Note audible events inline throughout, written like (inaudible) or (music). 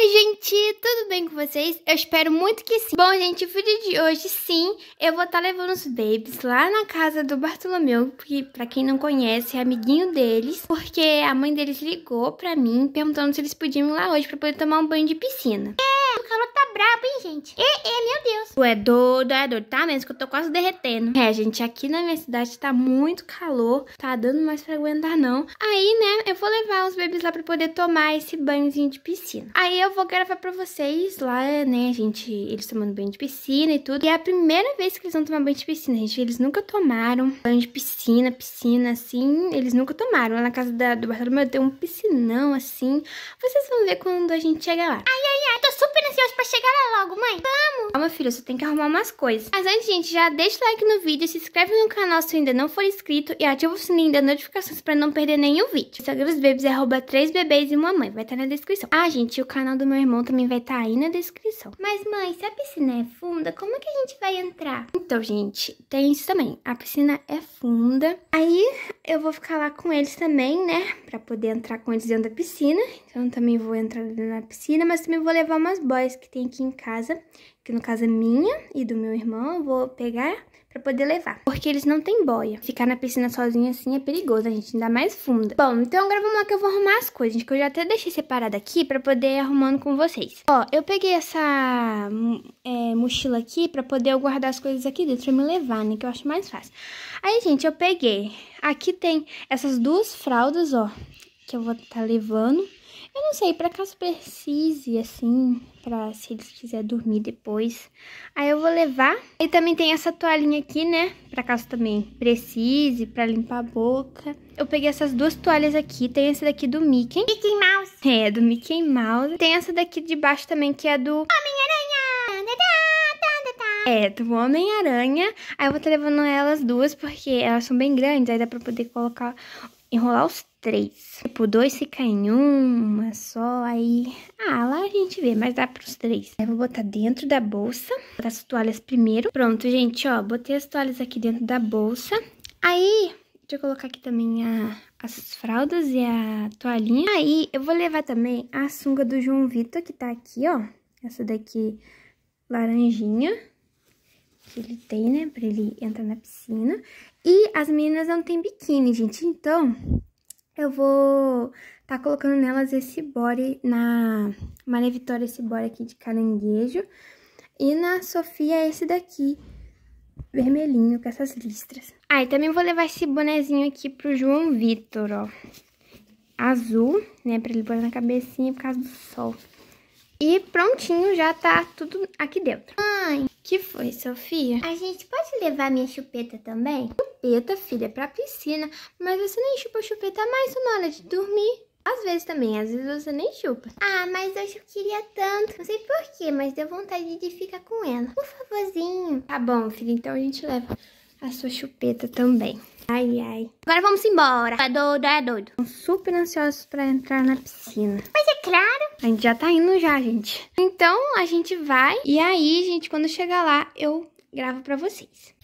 Oi, gente, tudo bem com vocês? Eu espero muito que sim. Bom, gente, o vídeo de hoje, sim, eu vou estar tá levando os babies lá na casa do Bartolomeu, que pra quem não conhece, é amiguinho deles, porque a mãe deles ligou pra mim perguntando se eles podiam ir lá hoje pra poder tomar um banho de piscina. É, o calor brabo, hein, gente? E, e, meu Deus. Tu é doido, é doido. Tá mesmo que eu tô quase derretendo. É, gente, aqui na minha cidade tá muito calor. Tá dando mais pra aguentar, não. Aí, né, eu vou levar os bebês lá pra poder tomar esse banhozinho de piscina. Aí eu vou gravar pra vocês lá, né, gente, eles tomando banho de piscina e tudo. E é a primeira vez que eles vão tomar banho de piscina, gente. Eles nunca tomaram banho de piscina, piscina, assim. Eles nunca tomaram. Lá na casa da, do Bartolomeu tem um piscinão, assim. Vocês vão ver quando a gente chega lá. Ai, ai, ai, tô super ansiosa pra chegar Bora logo, mãe? Vamos! Calma, ah, filha, só tem que arrumar umas coisas. Mas antes, gente, já deixa o like no vídeo, se inscreve no canal se ainda não for inscrito e ativa o sininho das notificações pra não perder nenhum vídeo. Instagram dos bebês é arroba 3 bebês e mãe, vai estar tá na descrição. Ah, gente, o canal do meu irmão também vai estar tá aí na descrição. Mas, mãe, se a piscina é funda, como é que a gente vai entrar? Então, gente, tem isso também. A piscina é funda. Aí, eu vou ficar lá com eles também, né? Pra poder entrar com eles dentro da piscina. Então, também vou entrar dentro da piscina, mas também vou levar umas boias que tem aqui aqui em casa, que no caso é minha e do meu irmão, eu vou pegar para poder levar. Porque eles não têm boia. Ficar na piscina sozinha assim é perigoso, a gente ainda mais funda. Bom, então agora vamos lá que eu vou arrumar as coisas, que eu já até deixei separada aqui para poder ir arrumando com vocês. Ó, eu peguei essa hum, é, mochila aqui para poder eu guardar as coisas aqui dentro e me levar, né, que eu acho mais fácil. Aí, gente, eu peguei. Aqui tem essas duas fraldas, ó, que eu vou estar tá levando. Eu não sei, para caso precise, assim, para se eles quiserem dormir depois. Aí eu vou levar. E também tem essa toalhinha aqui, né? Para caso também precise, para limpar a boca. Eu peguei essas duas toalhas aqui. Tem essa daqui do Mickey. Mickey Mouse. É, do Mickey Mouse. Tem essa daqui de baixo também, que é do... Homem-Aranha! É, do Homem-Aranha. Aí eu vou estar levando elas duas, porque elas são bem grandes. Aí dá pra poder colocar enrolar os três. Tipo, dois se cai em uma só, aí... Ah, lá a gente vê, mas dá pros três. Aí vou botar dentro da bolsa, botar as toalhas primeiro. Pronto, gente, ó, botei as toalhas aqui dentro da bolsa. Aí, deixa eu colocar aqui também a, as fraldas e a toalhinha. Aí, eu vou levar também a sunga do João Vitor, que tá aqui, ó. Essa daqui, laranjinha que ele tem, né, pra ele entrar na piscina. E as meninas não têm biquíni, gente, então eu vou tá colocando nelas esse body na Maria Vitória, esse body aqui de caranguejo. E na Sofia, esse daqui, vermelhinho, com essas listras. Ah, e também vou levar esse bonezinho aqui pro João Vitor, ó. Azul, né, pra ele pôr na cabecinha por causa do sol. E prontinho, já tá tudo aqui dentro. Mãe, que foi, Sofia? A gente pode levar minha chupeta também? Chupeta, filha, é pra piscina, mas você nem chupa chupeta mais na hora de dormir. Às vezes também, às vezes você nem chupa. Ah, mas hoje eu queria tanto. Não sei porquê, mas deu vontade de ficar com ela. Por favorzinho. Tá bom, filha, então a gente leva a sua chupeta também. Ai, ai. Agora vamos embora. É doido, é doido. Estão super ansiosos pra entrar na piscina. Mas é claro. A gente já tá indo já, gente. Então, a gente vai. E aí, gente, quando chegar lá, eu gravo pra vocês.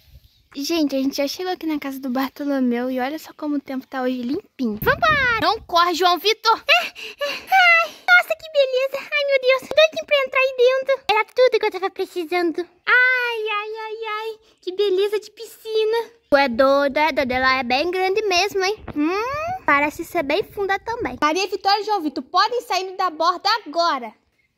Gente, a gente já chegou aqui na casa do Bartolomeu e olha só como o tempo tá hoje limpinho. Vambora! Não corre, João Vitor! É, é, ai, ai. Nossa, que beleza! Ai, meu Deus, doidinho pra entrar aí dentro. Era tudo que eu tava precisando. Ai, ai, ai, ai, que beleza de piscina. Tu é doida, é doida, ela é bem grande mesmo, hein? Hum, parece ser bem funda também. Maria Vitória e João Vitor, podem sair da borda agora.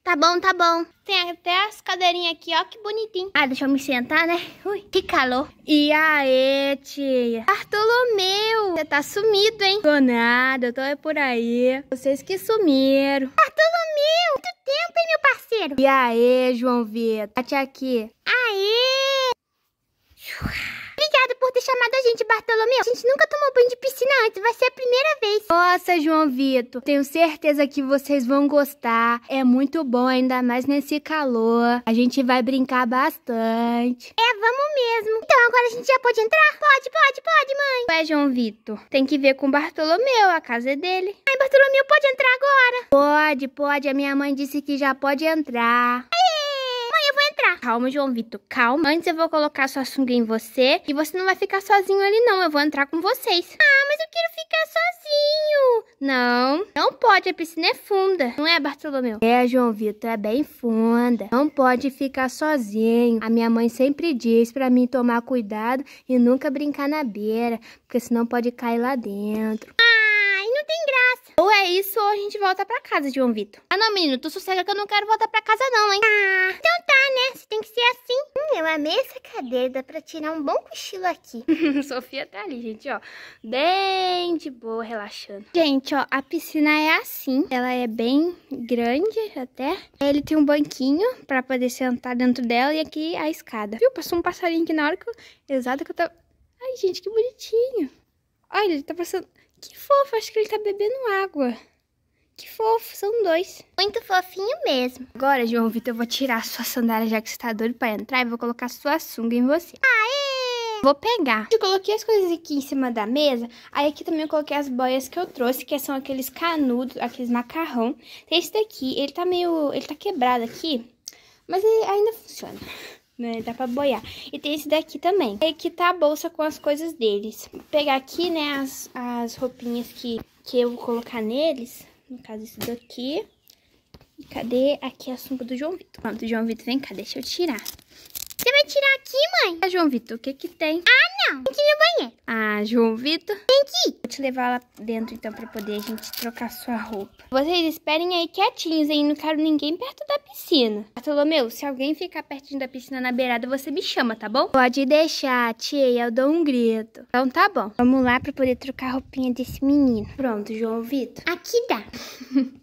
Tá bom, tá bom. Tem até as cadeirinhas aqui, ó, que bonitinho. Ah, deixa eu me sentar, né? Ui, que calor. E aí, tia? Bartolomeu, você tá sumido, hein? Tô nada, eu tô por aí. Vocês que sumiram. Ah, muito tempo, hein, meu parceiro? E aí, João Vitor? Bate aqui. Aê! obrigado por ter chamado a gente, Bartolomeu. A gente nunca tomou banho de piscina antes, vai ser a primeira vez. Nossa, João Vitor, tenho certeza que vocês vão gostar. É muito bom, ainda mais nesse calor. A gente vai brincar bastante. É, vamos mesmo. Então, agora a gente já pode entrar? Pode, pode, pode, mãe. Ué, João Vitor, tem que ver com o Bartolomeu, a casa é dele. Ai, Bartolomeu, pode entrar agora? Pode, pode. A minha mãe disse que já pode entrar. Aí, entrar. Calma, João Vitor, calma. Antes eu vou colocar sua sunga em você e você não vai ficar sozinho ali, não. Eu vou entrar com vocês. Ah, mas eu quero ficar sozinho. Não, não pode. A piscina é funda. Não é, Bartolomeu? É, João Vitor, é bem funda. Não pode ficar sozinho. A minha mãe sempre diz pra mim tomar cuidado e nunca brincar na beira, porque senão pode cair lá dentro. Ah, Aí não tem graça. Ou é isso ou a gente volta pra casa, João Vitor. Ah não, menino, tu sossega que eu não quero voltar pra casa não, hein? Ah, então tá, né? tem que ser assim. Hum, eu amei essa cadeira, dá pra tirar um bom cochilo aqui. (laughs) Sofia tá ali, gente, ó. Bem de boa, relaxando. Gente, ó, a piscina é assim. Ela é bem grande até. Ele tem um banquinho pra poder sentar dentro dela e aqui a escada. Viu? Passou um passarinho aqui na hora que eu... Exato que eu tava... Ai, gente, que bonitinho. Olha, ele tá passando... Que fofo, acho que ele tá bebendo água. Que fofo, são dois. Muito fofinho mesmo. Agora, João Vitor, eu vou tirar a sua sandália, já que você tá doido pra entrar, e vou colocar a sua sunga em você. Aê! Vou pegar. Eu coloquei as coisas aqui em cima da mesa, aí aqui também eu coloquei as boias que eu trouxe, que são aqueles canudos, aqueles macarrão. Esse daqui, ele tá meio... ele tá quebrado aqui, mas ele ainda funciona né? Dá pra boiar. E tem esse daqui também. É e aqui tá a bolsa com as coisas deles. Vou pegar aqui, né, as, as roupinhas que, que eu vou colocar neles. No caso, isso daqui. Cadê? Aqui é a sunga do João Vitor. Pronto, João Vitor, vem cá, deixa eu tirar tirar aqui, mãe. Ah, João Vitor, o que que tem? Ah, não. Tem que ir no banheiro. Ah, João Vitor. Tem que ir. Vou te levar lá dentro, então, pra poder a gente trocar sua roupa. Vocês esperem aí quietinhos, hein? Não quero ninguém perto da piscina. Bartolomeu, se alguém ficar pertinho da piscina na beirada, você me chama, tá bom? Pode deixar, tia. Eu dou um grito. Então tá bom. Vamos lá pra poder trocar a roupinha desse menino. Pronto, João Vitor. Aqui dá.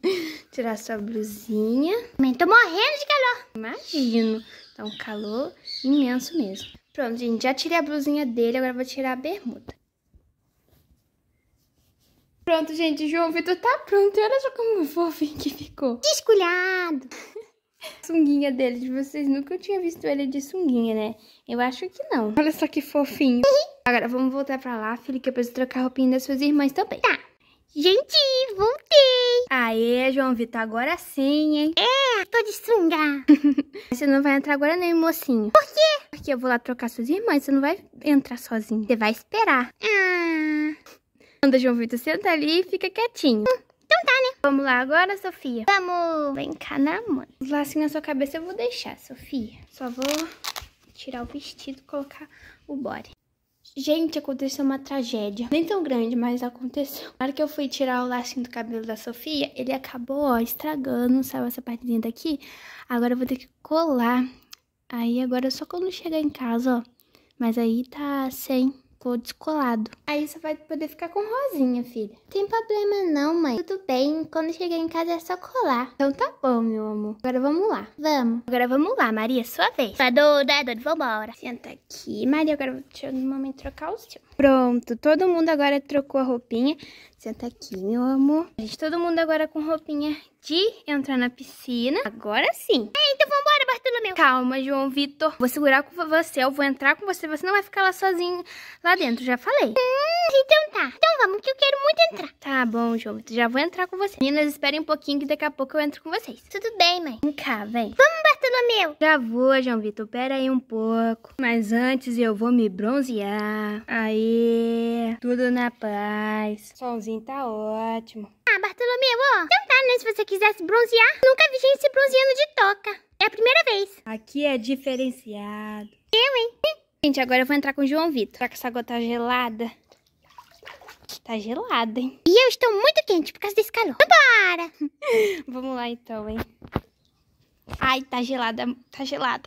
(laughs) Tirar sua blusinha. Mãe, tô morrendo de calor. Imagino. Tá um calor imenso mesmo. Pronto, gente, já tirei a blusinha dele, agora vou tirar a bermuda. Pronto, gente, João Vitor tá pronto. E olha só como fofinho que ficou. Desculhado! (laughs) sunguinha dele, de vocês nunca eu tinha visto ele de sunguinha, né? Eu acho que não. Olha só que fofinho. (laughs) Agora, vamos voltar pra lá, filha, que eu preciso trocar a roupinha das suas irmãs também. Tá. Gente, voltei! Aê, João Vitor, agora sim, hein? É, tô de sunga. (laughs) você não vai entrar agora nem, mocinho. Por quê? Porque eu vou lá trocar suas irmãs, você não vai entrar sozinho. Você vai esperar. Ah. Anda, João Vitor, senta ali e fica quietinho. Hum, então tá, né? Vamos lá agora, Sofia. Vamos! Vem cá na mãe. Os lacinhos na sua cabeça eu vou deixar, Sofia. Só vou tirar o vestido e colocar o body. Gente, aconteceu uma tragédia. Nem tão grande, mas aconteceu. Na hora que eu fui tirar o lacinho do cabelo da Sofia, ele acabou, ó, estragando. Saiu essa partezinha daqui. Agora eu vou ter que colar. Aí agora é só quando chegar em casa, ó. Mas aí tá sem ficou descolado. Aí você vai poder ficar com rosinha, filha. Tem problema não, mãe. Tudo bem, quando chegar em casa é só colar. Então tá bom, meu amor. Agora vamos lá. Vamos. Agora vamos lá, Maria, sua vez. Tá doida, é doida, vambora. Senta aqui, Maria. Agora deixa eu no momento trocar o seu. Pronto, todo mundo agora trocou a roupinha. Senta aqui, meu amor. Gente, todo mundo agora com roupinha de entrar na piscina. Agora sim. É, então vambora, Bartolomeu. Calma, João Vitor. Vou segurar com você, eu vou entrar com você. Você não vai ficar lá sozinho lá dentro, já falei. Hum, então tá. Então vamos, que eu quero muito entrar. Tá bom, João Vitor, já vou entrar com você. Meninas, esperem um pouquinho que daqui a pouco eu entro com vocês. Tudo bem, mãe. Vem cá, vem. Vamos, Bartolomeu. Já vou, João Vitor, pera aí um pouco. Mas antes eu vou me bronzear. Aí, tudo na paz. O solzinho tá ótimo. Ah, Bartolomeu, ó. Então tá, né, se você quiser quisesse bronzear, nunca vi gente se bronzeando de toca. É a primeira vez. Aqui é diferenciado. Eu, hein? Gente, agora eu vou entrar com o João Vitor. Será que essa água tá gelada? Tá gelada, hein? E eu estou muito quente por causa desse calor. Vambora! (laughs) Vamos lá, então, hein? Ai, tá gelada, tá gelada.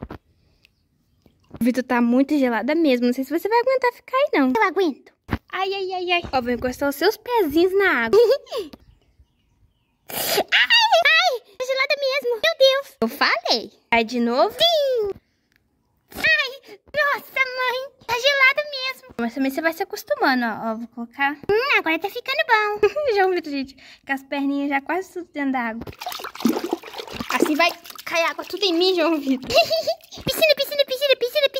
O Vitor tá muito gelada mesmo. Não sei se você vai aguentar ficar aí, não. Eu aguento. Ai, ai, ai, ai. Ó, vou encostar os seus pezinhos na água. ah! (laughs) mesmo. Meu Deus. Eu falei. Vai de novo? Sim. Ai, nossa, mãe. Tá gelado mesmo. Mas também você vai se acostumando, ó. ó vou colocar. Hum, agora tá ficando bom. (laughs) já ouviu, gente? Com as perninhas já quase tudo dentro da água. Assim vai cair água tudo em mim, João Vitor. (laughs) piscina, piscina, piscina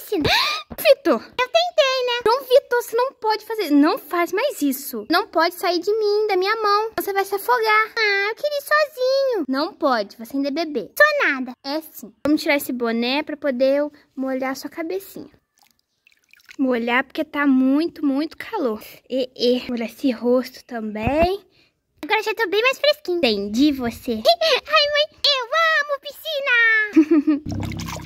ensina. Né? (gasps) Vitor, eu tentei, né? Então, Vitor, você não pode fazer. Não faz mais isso. Não pode sair de mim, da minha mão. Você vai se afogar. Ah, eu queria ir sozinho. Não pode, você ainda é bebê. Sou nada. É sim. Vamos tirar esse boné pra poder eu molhar sua cabecinha. Molhar porque tá muito, muito calor. E, e. Molhar esse rosto também. Agora já tô bem mais fresquinho. Entendi você. (laughs) Ai, mãe, eu amo piscina! (laughs)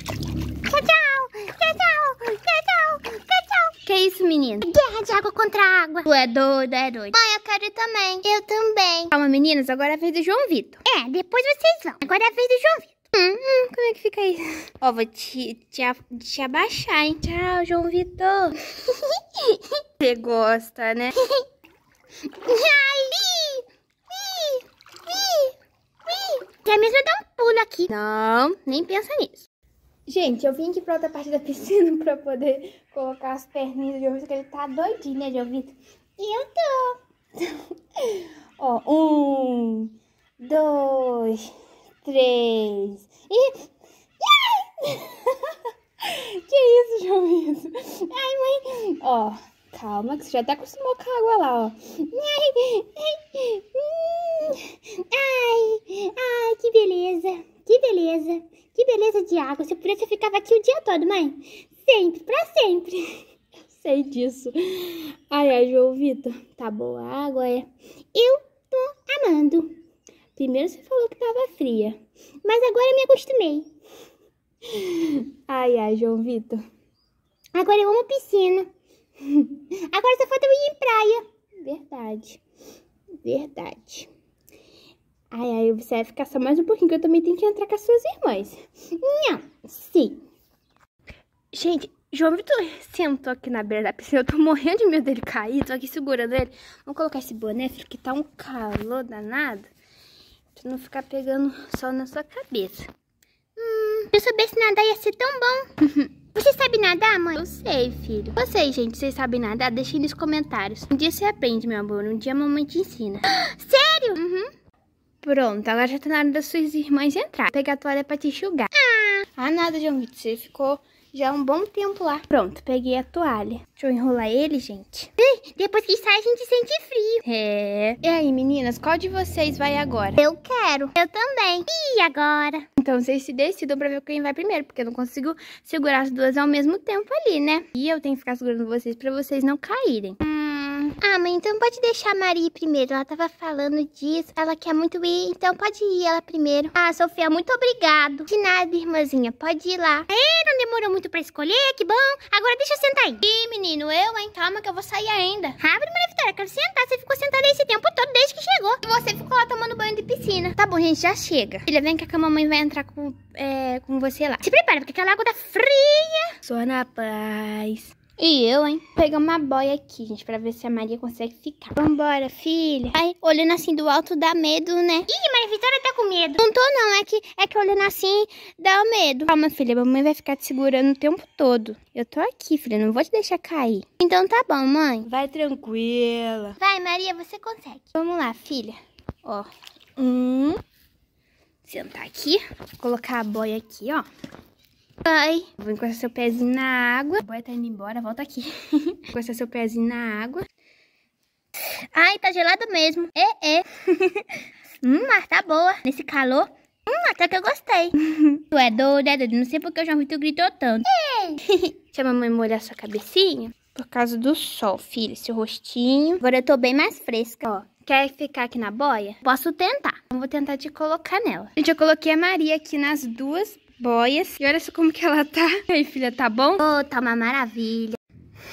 isso, menina? É guerra de água contra água. Tu é doido é doido Mãe, eu quero ir também. Eu também. Calma, meninas, agora é a vez do João Vitor. É, depois vocês vão. Agora é a vez do João Vitor. Hum, hum, como é que fica isso? (laughs) Ó, vou te, te, te abaixar, hein? Tchau, João Vitor. (laughs) Você gosta, né? Ali! (laughs) Quer mesmo dar um pulo aqui? Não, nem pensa nisso. Gente, eu vim aqui pra outra parte da (laughs) piscina pra poder colocar as perninhas de ouvido, que ele tá doidinho, né, de ouvido? E eu tô. (laughs) Ó, um, dois, três e... (laughs) que isso, Jovito? Ai, mãe. Ó, calma, que você já até acostumou com a água lá, ó. ai, ai, hum, ai que beleza, que beleza. Que beleza de água. Se eu pudesse, eu ficava aqui o dia todo, mãe. Sempre, pra sempre. (laughs) Eu sei disso. Ai, ai, João Vitor. Tá boa a água, é? Eu tô amando. Primeiro você falou que tava fria. Mas agora eu me acostumei. Ai, ai, João Vitor. Agora eu amo piscina. (laughs) Agora só falta eu ir em praia. Verdade. Verdade. Ai, ai, você vai ficar só mais um pouquinho, que eu também tenho que entrar com as suas irmãs. Não, sim. Gente, João Vitor sentou aqui na beira da piscina. Eu tô morrendo de medo dele cair, tô aqui segurando ele. Vamos colocar esse boné, filho, que tá um calor danado. Pra não ficar pegando sol na sua cabeça. Hum, se eu soubesse nadar ia ser tão bom. (laughs) Você sabe nadar, mãe? Eu sei, filho. Vocês, gente, vocês sabem nadar? Deixem nos comentários. Um dia você aprende, meu amor. Um dia a mamãe te ensina. (gasps) Sério? Uhum. Pronto, agora já tá na hora das suas irmãs entrar. Vou pegar a toalha pra te enxugar. Ah, ah nada, João Vitor, você ficou já um bom tempo lá. Pronto, peguei a toalha. Deixa eu enrolar ele, gente. depois que sai, a gente sente frio. É. E aí, meninas, qual de vocês vai agora? Eu quero. Eu também. E agora? Então, vocês se decidam pra ver quem vai primeiro, porque eu não consigo segurar as duas ao mesmo tempo ali, né? E eu tenho que ficar segurando vocês pra vocês não caírem. Hum. Ah, mãe, então pode deixar a Maria ir primeiro. Ela tava falando disso, ela quer muito ir, então pode ir ela primeiro. Ah, Sofia, muito obrigado. De nada, irmãzinha, pode ir lá. Aê, é, não demorou muito pra escolher, que bom. Agora deixa eu sentar aí. Ih, menino, eu, hein? Calma que eu vou sair ainda. Abre, Maria Vitória, quero sentar. Você ficou sentada esse tempo todo desde que chegou. E você ficou lá tomando banho de piscina. Tá bom, gente, já chega. Filha, vem que a mamãe vai entrar com, é, com você lá. Se prepara, porque aquela água tá fria. Só na paz. E eu, hein? Pegar uma boia aqui, gente, pra ver se a Maria consegue ficar. Vambora, filha. Ai, olhando assim do alto dá medo, né? Ih, Maria Vitória tá com medo. Não tô, não. É que, é que olhando assim dá medo. Calma, filha. A mamãe vai ficar te segurando o tempo todo. Eu tô aqui, filha. Não vou te deixar cair. Então tá bom, mãe. Vai tranquila. Vai, Maria. Você consegue. Vamos lá, filha. Ó. Um. Sentar aqui. Colocar a boia aqui, ó. Pai. Vou encostar seu pezinho na água. A boia tá indo embora, volta aqui. encostar (laughs) seu pezinho na água. Ai, tá gelado mesmo. É, é. (laughs) hum, mas tá boa. Nesse calor. Hum, até que eu gostei. (laughs) tu é doido, é doido. Não sei porque o João Vitor gritou tanto. Deixa a mamãe molhar sua cabecinha. Por causa do sol, filha. Seu rostinho. Agora eu tô bem mais fresca. Ó, Quer ficar aqui na boia? Posso tentar. Eu então, vou tentar te colocar nela. Gente, eu coloquei a Maria aqui nas duas boias. E olha só como que ela tá. (laughs) E aí, filha, tá bom? Oh, tá uma maravilha.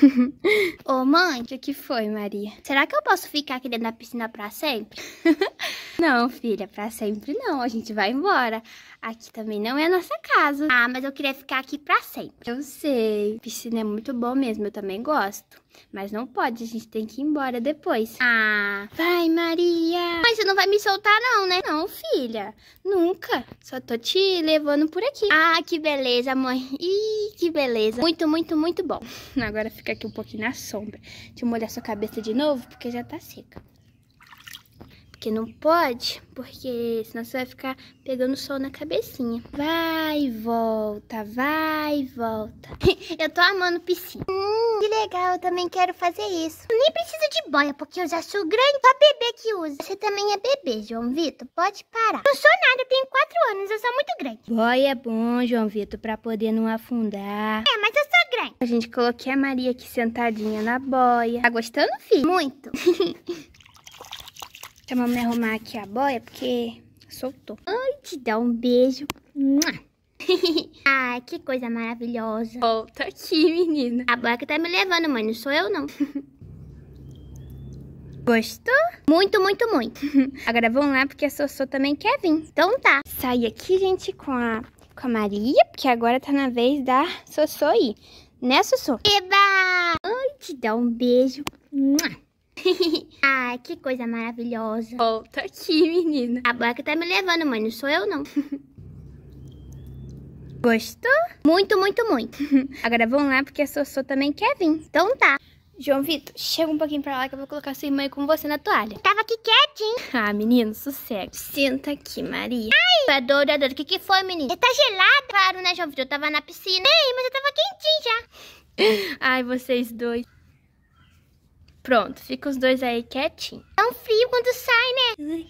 (laughs) Ô, oh, mãe. O que, que foi, Maria? Será que eu posso ficar aqui dentro da piscina pra sempre? (laughs) não, filha, pra sempre não. A gente vai embora. Aqui também não é a nossa casa. Ah, mas eu queria ficar aqui pra sempre. Eu sei. Piscina é muito bom mesmo, eu também gosto. Mas não pode, a gente tem que ir embora depois. Ah, vai, Maria. Mas você não vai me soltar não, né? Não, filha. Nunca. Só tô te levando por aqui. Ah, que beleza, mãe. Ih, que beleza. Muito, muito, muito bom. (laughs) Agora fica aqui um pouquinho na sombra. Deixa eu molhar sua cabeça de novo, porque já tá seca. Porque não pode, porque senão você vai ficar pegando sol na cabecinha. Vai e volta, vai e volta. (laughs) eu tô amando piscina. Hum, que legal, eu também quero fazer isso. Eu nem preciso de boia, porque eu já sou grande, só bebê que usa. Você também é bebê, João Vitor, pode parar. Não sou nada, eu tenho quatro anos, eu sou muito grande. Boia é bom, João Vitor, pra poder não afundar. É, mas eu sou grande a gente coloquei a Maria aqui sentadinha na boia. Tá gostando, filho? Muito. (laughs) Deixa tá, eu arrumar aqui a boia, porque soltou. Ai, te dá um beijo. Ai, (laughs) ah, que coisa maravilhosa. Volta aqui, menina. A boia que tá me levando, mãe, não sou eu, não. (laughs) Gostou? Muito, muito, muito. (laughs) Agora vamos lá, porque a Sossô também quer vir. Então tá. Saí aqui, gente, com a, com a Maria, porque agora tá na vez da Sossô ir. Né, Sossô? Eba! Ai, te dá um beijo. (laughs) Ai, que coisa maravilhosa. Volta aqui, menina. A boca que tá me levando, mãe. Não sou eu, não. (laughs) Gostou? Muito, muito, muito. (laughs) Agora vamos lá, porque a Sossô também quer vir. Então tá. João Vitor, chega um pouquinho pra lá que eu vou colocar sua irmã com você na toalha. Tava aqui quietinho. Ah, menino, sossego. Senta aqui, Maria. Ai! Adoro, é adoro. O que, que foi, menino? Você tá gelada? Claro, né, João Vitor? Eu tava na piscina. Ei, mas eu tava quentinho já. Ai, vocês dois. Pronto, fica os dois aí quietinhos. É um frio quando sai, né?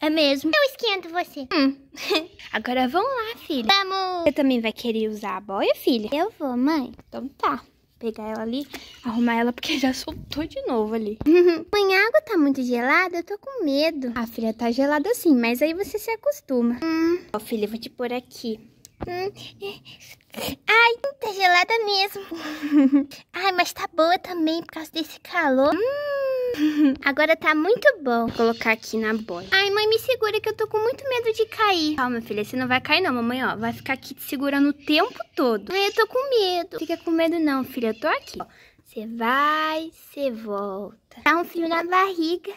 É mesmo. Eu esquento você. Hum. (laughs) Agora vamos lá, filha. Vamos. Você também vai querer usar a boia, filha? Eu vou, mãe. Então tá. Pegar ela ali, arrumar ela, porque já soltou de novo ali. (laughs) mãe, a água tá muito gelada, eu tô com medo. A filha tá gelada sim, mas aí você se acostuma. Hum. Ó, filha, eu vou te pôr aqui. Ai, tá gelada mesmo. (laughs) Ai, mas tá boa também por causa desse calor. Hum, (laughs) agora tá muito bom. Vou colocar aqui na boia. Ai, mãe, me segura que eu tô com muito medo de cair. Calma, filha, você não vai cair não, mamãe, ó. Vai ficar aqui te segurando o tempo todo. Ai, eu tô com medo. Fica com medo não, filha, eu tô aqui. Você vai, você volta. Tá um fio na barriga.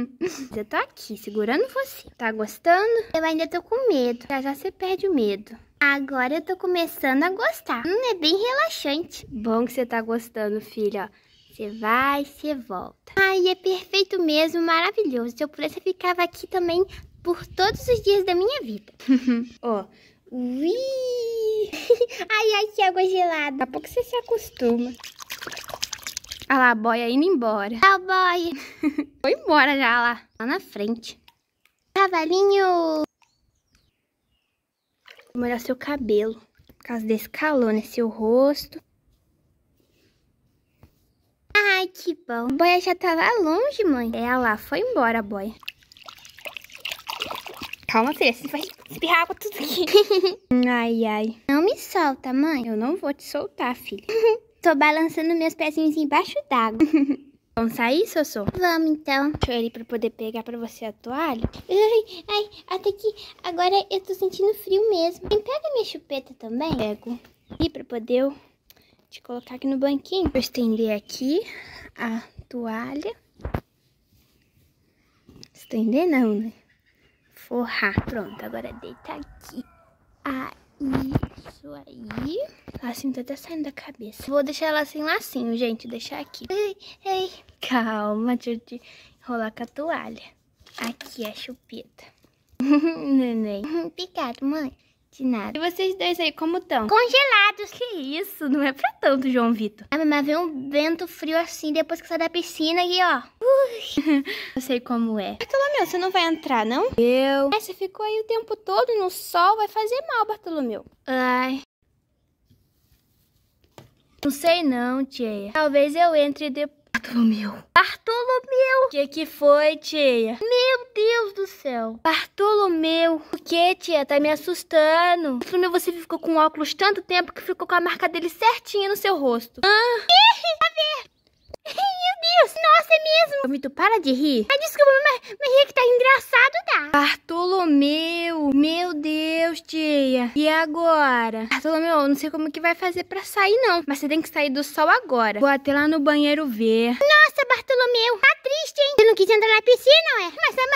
(laughs) eu tô aqui, segurando você. Tá gostando? Eu ainda tô com medo. Já já você perde o medo. Agora eu tô começando a gostar. Hum, é bem relaxante. Bom que você tá gostando, filha. Você vai, você volta. Ai, é perfeito mesmo, maravilhoso. Se eu pudesse, eu ficava aqui também por todos os dias da minha vida. (laughs) Ó, oh. ui! (laughs) ai, ai, que água gelada. Daqui a pouco você se acostuma. Olha lá, a boia indo embora. Tchau, (laughs) boia. Foi embora já lá. Lá na frente. Cavalinho! molhar seu cabelo, por causa desse calor, né? Seu rosto. Ai, que bom. A boia já tá lá longe, mãe. É, lá, foi embora a boia. Calma, filha, você vai espirrar água tudo aqui. (laughs) ai, ai. Não me solta, mãe. Eu não vou te soltar, filha. (laughs) Tô balançando meus pezinhos embaixo d'água. (laughs) Vamos sair, Sossô? Vamos, então. Deixa eu ir pra poder pegar pra você a toalha. Ai, ai, até que agora eu tô sentindo frio mesmo. E pega minha chupeta também. Pego. E pra poder eu te colocar aqui no banquinho. Vou estender aqui a toalha. Estender não, né? Forrar. Pronto, agora deita aqui. Ai. Isso aí. Assim tá até saindo da cabeça. Vou deixar ela sem assim, lacinho, assim, gente. Deixar aqui. Ei, ei. Calma, deixa eu te enrolar com a toalha. Aqui é a chupeta. (laughs) Neném. Obrigada, mãe de nada. E vocês dois aí, como estão? Congelados. Que isso? Não é pra tanto, João Vitor. Ah, mas vem um vento frio assim depois que sai da piscina e ó. Ui. (laughs) eu sei como é. Bartolomeu, você não vai entrar, não? Eu. É, você ficou aí o tempo todo no sol, vai fazer mal, Bartolomeu. Ai. Não sei não, tia. Talvez eu entre depois. Bartolomeu. Bartolomeu! O que que foi, tia? Meu Deus do céu. Bartolomeu. O que, tia? Tá me assustando. Bartolomeu, você ficou com óculos tanto tempo que ficou com a marca dele certinha no seu rosto. Ah. Quer tá ver? Meu Deus, nossa, é mesmo. tu para de rir. Ai, tá, desculpa, mas, mas é que tá engraçado, tá? Bartolomeu, meu Deus, tia. E agora? Bartolomeu, eu não sei como que vai fazer pra sair, não. Mas você tem que sair do sol agora. Vou até lá no banheiro ver. Nossa, Bartolomeu, tá triste, hein? Você não quis entrar na piscina, é? Mas a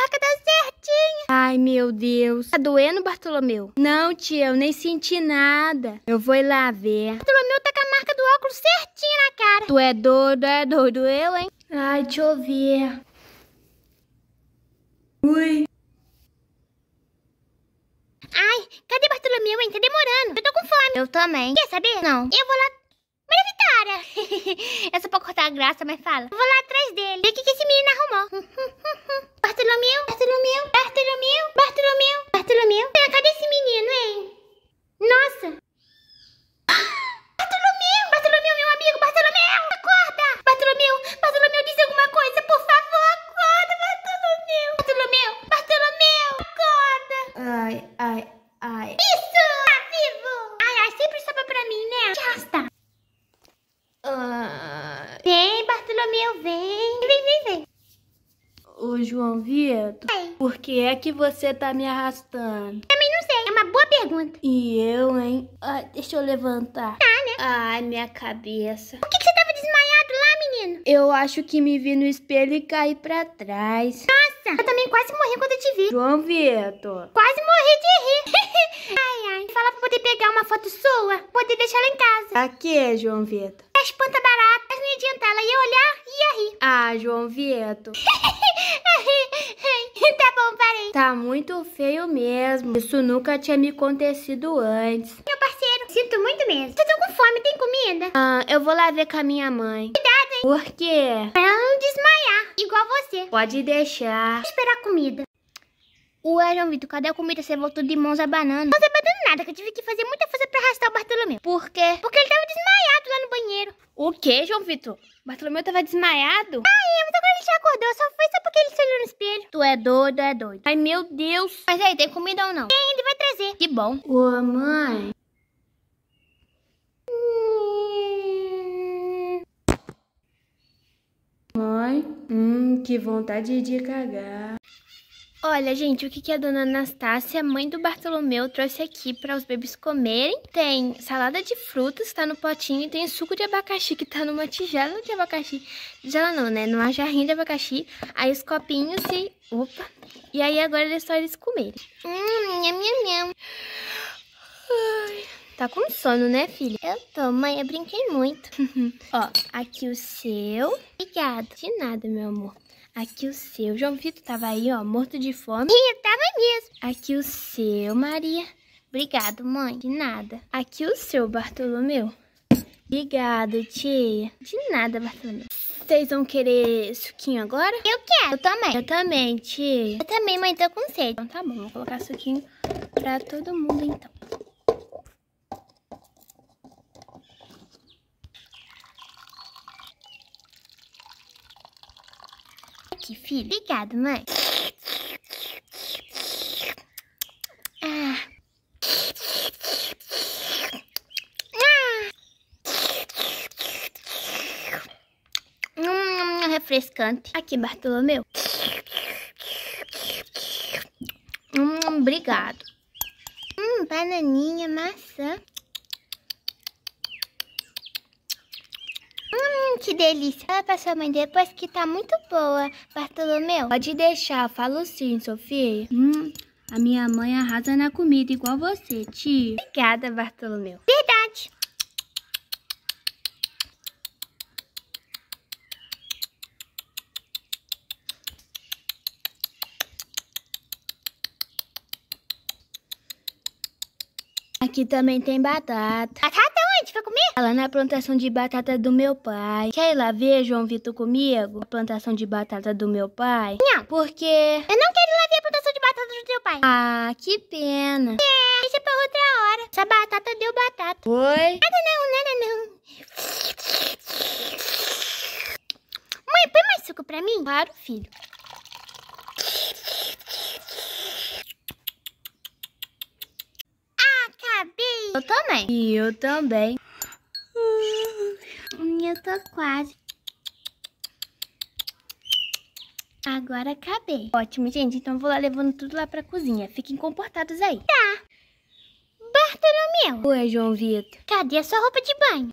Ai, meu Deus. Tá doendo, Bartolomeu? Não, tia, eu nem senti nada. Eu vou lá ver. Bartolomeu tá com a marca do óculos certinho na cara. Tu é doido, é doido eu, hein? Ai, deixa eu ver. Ui. Ai, cadê Bartolomeu, hein? Tá demorando. Eu tô com fome. Eu também. Quer saber? Não. Eu vou lá Maravilhosa! (laughs) Eu só pra cortar a graça, mas fala. Vou lá atrás dele. Vê o que, que esse menino arrumou. (laughs) Bartolomeu, Bartolomeu, Bartolomeu, Bartolomeu, Bartolomeu. Vem, cadê esse menino, hein? Nossa! (gasps) Bartolomeu! Bartolomeu, meu amigo, Bartolomeu! Acorda! Bartolomeu, Bartolomeu, diz alguma coisa, por favor, acorda, Bartolomeu! Bartolomeu, Bartolomeu, acorda! Ai, ai, ai. Isso! meu bem. Vem, vem, vem. Ô, João Vitor, é. por que é que você tá me arrastando? Também não sei, é uma boa pergunta. E eu, hein? Ah, deixa eu levantar. Tá, né? Ai, minha cabeça. Por que, que você tava desmaiado lá, menino? Eu acho que me vi no espelho e caí pra trás. Nossa, eu também quase morri quando eu te vi. João Vitor. Quase morri de rir. (laughs) ai, ai, fala pra poder pegar uma foto sua, poder deixar ela em casa. Aqui, João Vitor. É espanta barata adiantar, ela ia olhar e ia rir. Ah, João Vieto. (laughs) tá bom, parei. Tá muito feio mesmo. Isso nunca tinha me acontecido antes. Meu parceiro, sinto muito mesmo. Vocês estão com fome, tem comida? Ah, eu vou lá ver com a minha mãe. Cuidado, hein? Por quê? Pra ela não desmaiar, igual você. Pode deixar. Vou esperar comida. Ué, João Vitor, cadê a comida? Você voltou de mãos abanando? banana. Não sei batendo nada, que eu tive que fazer muita força pra arrastar o Bartolomeu. Por quê? Porque ele tava desmaiado lá no banheiro. O quê, João Vitor? O Bartolomeu tava desmaiado? Ah, é, mas agora ele já acordou. Só foi só porque ele se olhou no espelho. Tu é doido, é doido. Ai, meu Deus. Mas aí, tem comida ou não? Tem, ele vai trazer. Que bom. Ô, mãe. Hum... Mãe, hum, que vontade de cagar. Olha, gente, o que, a dona Anastácia, mãe do Bartolomeu, trouxe aqui para os bebês comerem? Tem salada de frutas, está no potinho, e tem suco de abacaxi, que está numa tigela de abacaxi. Tigela não, né? Numa jarrinha de abacaxi. Aí os copinhos e... Opa! E aí agora é só eles comerem. Hum, minha minha. minha. Ai... Tá com sono, né, filha? Eu tô, mãe, eu brinquei muito. (laughs) Ó, aqui o seu. Obrigada. De nada, meu amor. Aqui o seu. João Vitor tava aí, ó, morto de fome. Ih, tava mesmo. Aqui o seu, Maria. Obrigado, mãe. De nada. Aqui o seu, Bartolomeu. Obrigado, tia. De nada, Bartolomeu. Vocês vão querer suquinho agora? Eu quero. Eu também. Eu também, tia. Eu também, mãe, tô com sede. Então tá bom, vou colocar suquinho pra todo mundo, então. filho. Obrigado, mãe. Ah. Ah. Hum, refrescante. Aqui, Bartolomeu. Hum, obrigado. Hum, bananinha, maçã. que delícia. Fala pra sua mãe depois que tá muito boa, Bartolomeu. Pode deixar, falo sim, Sofia. Hum, a minha mãe arrasa na comida igual você, tio. Obrigada, Bartolomeu. Verdade. Aqui também tem batata. Batata? noite pra comer? Ela na plantação de batata do meu pai. Quer ir lá ver, João Vitor, comigo? A plantação de batata do meu pai? Não. Porque... Eu não quero ir lá ver a plantação de batata do teu pai. Ah, que pena. É, deixa pra outra hora. Essa batata deu batata. oi Nada não, nada não. Mãe, põe mais suco pra mim? Claro, filho. acabei. Eu também. E eu também. Hum, eu tô quase. Agora acabei. Ótimo, gente. Então vou lá levando tudo lá pra cozinha. Fiquem comportados aí. Tá. Bartolomeu. Oi, João Vitor. Cadê a sua roupa de banho?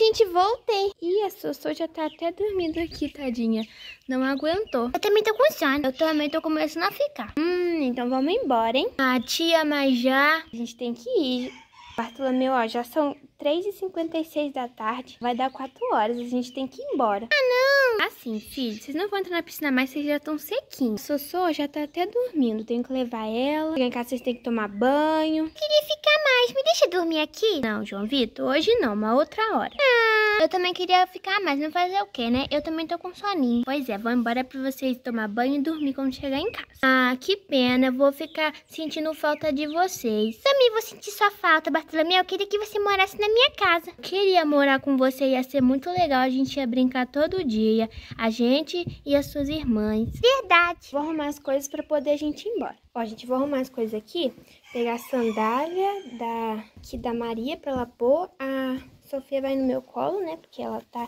gente, voltei. Ih, a Sossô já tá até dormindo aqui, tadinha. Não aguentou. Eu também tô com sono. Eu também tô começando a ficar. Hum, então vamos embora, hein? Ah, tia, mas já... A gente tem que ir. Bartolomeu, ó, já são 3h56 da tarde, vai dar 4 horas, a gente tem que ir embora. Ah, não! Assim, filho, vocês não vão entrar na piscina mais, vocês já estão sequinhos. Sossô já tá até dormindo, tenho que levar ela. Chegar em casa, vocês têm que tomar banho. Queria ficar mais, me deixa dormir aqui? Não, João Vitor, hoje não, uma outra hora. Ah! Eu também queria ficar mais, não fazer o quê, né? Eu também tô com soninho. Pois é, vou embora pra vocês tomar banho e dormir quando chegar em casa. Ah, que pena, vou ficar sentindo falta de vocês. Também vou sentir sua falta, Bartolomeu, eu queria que você morasse na minha minha casa. Queria morar com você, ia ser muito legal. A gente ia brincar todo dia. A gente e as suas irmãs. Verdade. Vou arrumar as coisas para poder a gente ir embora. Ó, gente, vou arrumar as coisas aqui. Pegar a sandália da, aqui da Maria pra ela pôr. A Sofia vai no meu colo, né? Porque ela tá,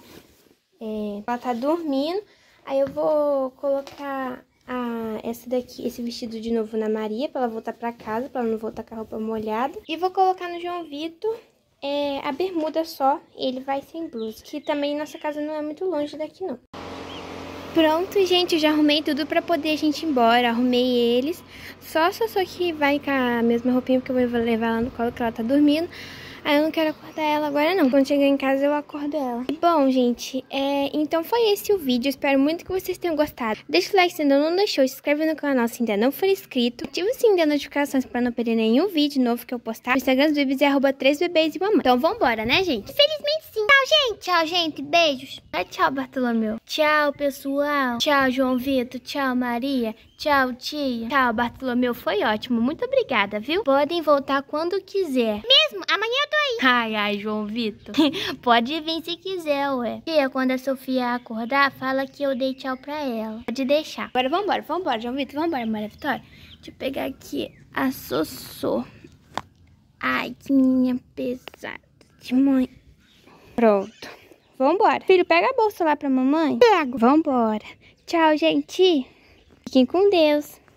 é, ela tá dormindo. Aí eu vou colocar a essa daqui, esse vestido de novo na Maria, para ela voltar para casa, para ela não voltar com a roupa molhada. E vou colocar no João Vitor é a bermuda só, ele vai sem blusa, que também nossa casa não é muito longe daqui não. Pronto, gente, eu já arrumei tudo pra poder a gente ir embora, arrumei eles, só a Sossô que vai com a mesma roupinha porque eu vou levar ela no colo que ela tá dormindo, ah, eu não quero acordar ela agora não. Quando chegar em casa eu acordo ela. Bom, gente, é... então foi esse o vídeo. Espero muito que vocês tenham gostado. Deixa o like se ainda não deixou. Se inscreve no canal se ainda não for inscrito. Ativa o sininho das notificações pra não perder nenhum vídeo novo que eu postar. O Instagram do bebês é arroba 3 bebês e mamãe. Então vambora, né, gente? Felizmente Assim. Tchau, gente. Tchau, gente. Beijos. Tchau, Bartolomeu. Tchau, pessoal. Tchau, João Vitor. Tchau, Maria. Tchau, tia. Tchau, Bartolomeu. Foi ótimo. Muito obrigada, viu? Podem voltar quando quiser. Mesmo? Amanhã eu tô aí. Ai, ai, João Vitor. (laughs) Pode vir se quiser, ué. Tia, quando a Sofia acordar, fala que eu dei tchau pra ela. Pode deixar. Agora vambora, vambora, João Vitor. Vambora, Maria Vitória. Deixa eu pegar aqui a Sossô. Ai, que minha pesada de mãe. Pronto. Vambora. Filho, pega a bolsa lá pra mamãe. Pego. Vambora. Tchau, gente. Fiquem com Deus.